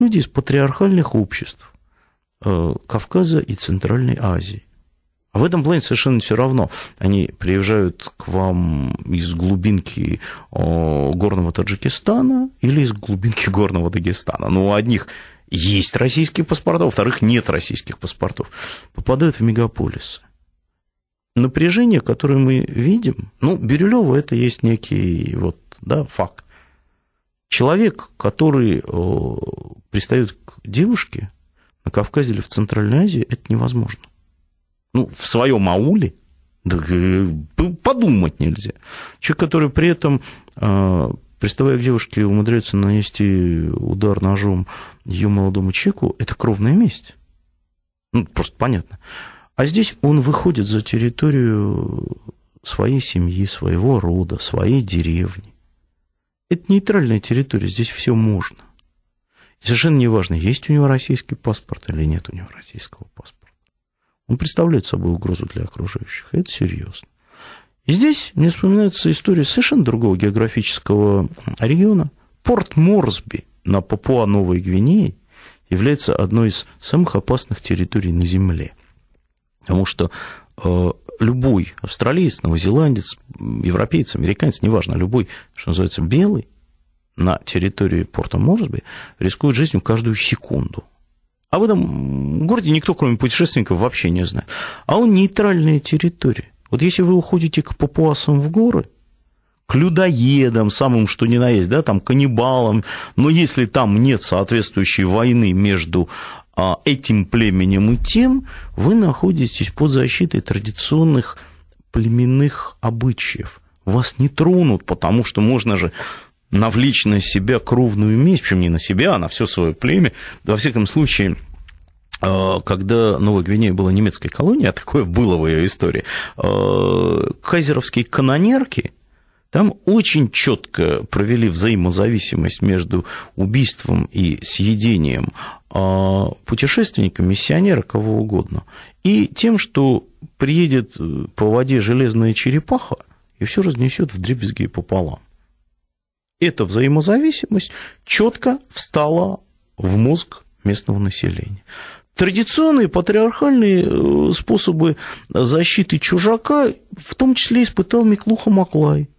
люди из патриархальных обществ э, Кавказа и Центральной Азии. А в этом плане совершенно все равно. Они приезжают к вам из глубинки э, горного Таджикистана или из глубинки горного Дагестана. Ну, у одних есть российские паспорта, у вторых нет российских паспортов. Попадают в мегаполисы. Напряжение, которое мы видим, ну, Бирюлева это есть некий вот, да, факт. Человек, который э, пристает к девушке на Кавказе или в Центральной Азии, это невозможно. Ну, в своем ауле да, э, подумать нельзя. Человек, который при этом, э, приставая к девушке, умудряется нанести удар ножом ее молодому человеку, это кровная месть. Ну, просто понятно. А здесь он выходит за территорию своей семьи, своего рода, своей деревни. Это нейтральная территория, здесь все можно. совершенно неважно, есть у него российский паспорт или нет у него российского паспорта. Он представляет собой угрозу для окружающих, это серьезно. И здесь мне вспоминается история совершенно другого географического региона. Порт Морсби на Папуа-Новой Гвинеи является одной из самых опасных территорий на Земле. Потому что э, любой австралиец, новозеландец, европеец, американец, неважно, любой, что называется, белый на территории порта Морсби рискует жизнью каждую секунду. Об этом городе никто, кроме путешественников, вообще не знает. А он нейтральная территория. Вот если вы уходите к папуасам в горы, к людоедам, самым что ни на есть, да, там, каннибалам, но если там нет соответствующей войны между а этим племенем и тем, вы находитесь под защитой традиционных племенных обычаев. Вас не тронут, потому что можно же навлечь на себя кровную месть, причем не на себя, а на все свое племя. Во всяком случае, э, когда Новая Гвинея была немецкой колонией, а такое было в ее истории, э, кайзеровские канонерки – там очень четко провели взаимозависимость между убийством и съедением а, путешественника, миссионера, кого угодно, и тем, что приедет э, по воде железная черепаха и все разнесет в дребезги пополам. Эта взаимозависимость четко встала в мозг местного населения. Традиционные патриархальные э, способы защиты чужака в том числе испытал Миклуха Маклай –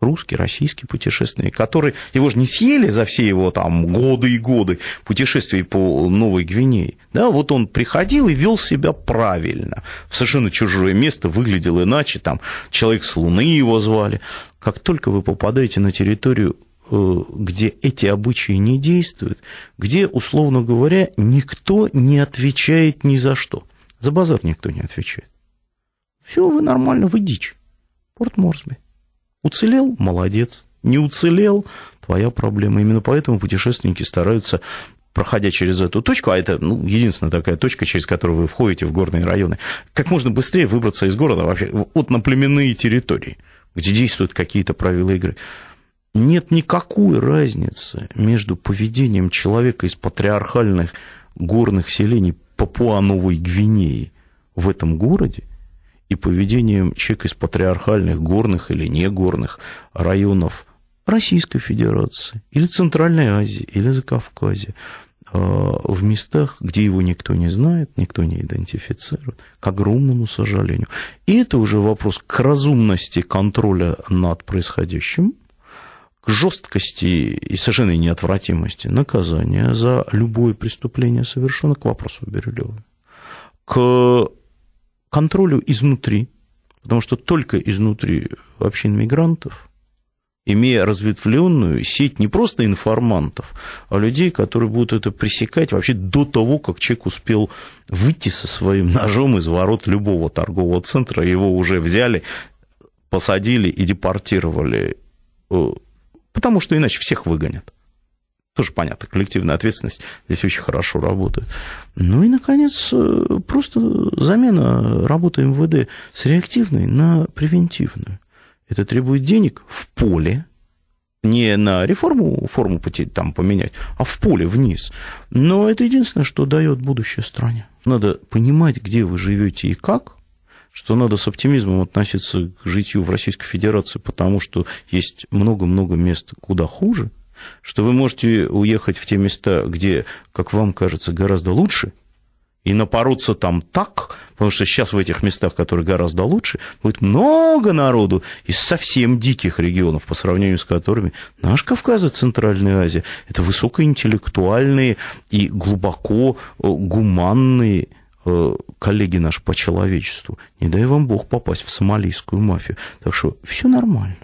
русский, российский путешественник, который, его же не съели за все его там годы и годы путешествий по Новой Гвинее, да, вот он приходил и вел себя правильно, в совершенно чужое место, выглядел иначе, там, человек с Луны его звали. Как только вы попадаете на территорию э, где эти обычаи не действуют, где, условно говоря, никто не отвечает ни за что. За базар никто не отвечает. Все, вы нормально, вы дичь. Порт Морсби. Уцелел – молодец. Не уцелел – твоя проблема. Именно поэтому путешественники стараются проходя через эту точку, а это ну, единственная такая точка, через которую вы входите в горные районы, как можно быстрее выбраться из города вообще от на племенные территории, где действуют какие-то правила игры. Нет никакой разницы между поведением человека из патриархальных горных селений Папуа-Новой Гвинеи в этом городе и поведением человека из патриархальных горных или негорных районов Российской Федерации или Центральной Азии или Закавказья а, в местах, где его никто не знает, никто не идентифицирует, к огромному сожалению. И это уже вопрос к разумности контроля над происходящим, к жесткости и совершенно неотвратимости наказания за любое преступление совершено к вопросу Бирюлева, к контролю изнутри, потому что только изнутри общин мигрантов, имея разветвленную сеть не просто информантов, а людей, которые будут это пресекать вообще до того, как человек успел выйти со своим ножом из ворот любого торгового центра, его уже взяли, посадили и депортировали, э, потому что иначе всех выгонят. Тоже понятно, коллективная ответственность здесь очень хорошо работает. Ну и, наконец, э, просто замена работы МВД с реактивной на превентивную. Это требует денег в поле, не на реформу форму там поменять, а в поле вниз. Но это единственное, что дает будущее стране. Надо понимать, где вы живете и как, что надо с оптимизмом относиться к житию в Российской Федерации, потому что есть много-много мест куда хуже – что вы можете уехать в те места, где, как вам кажется, гораздо лучше, и напороться там так, потому что сейчас в этих местах, которые гораздо лучше, будет много народу из совсем диких регионов, по сравнению с которыми наш Кавказ и Центральная Азия – это высокоинтеллектуальные и глубоко э, гуманные э, коллеги наши по человечеству. Не дай вам Бог попасть в сомалийскую мафию. Так что все нормально.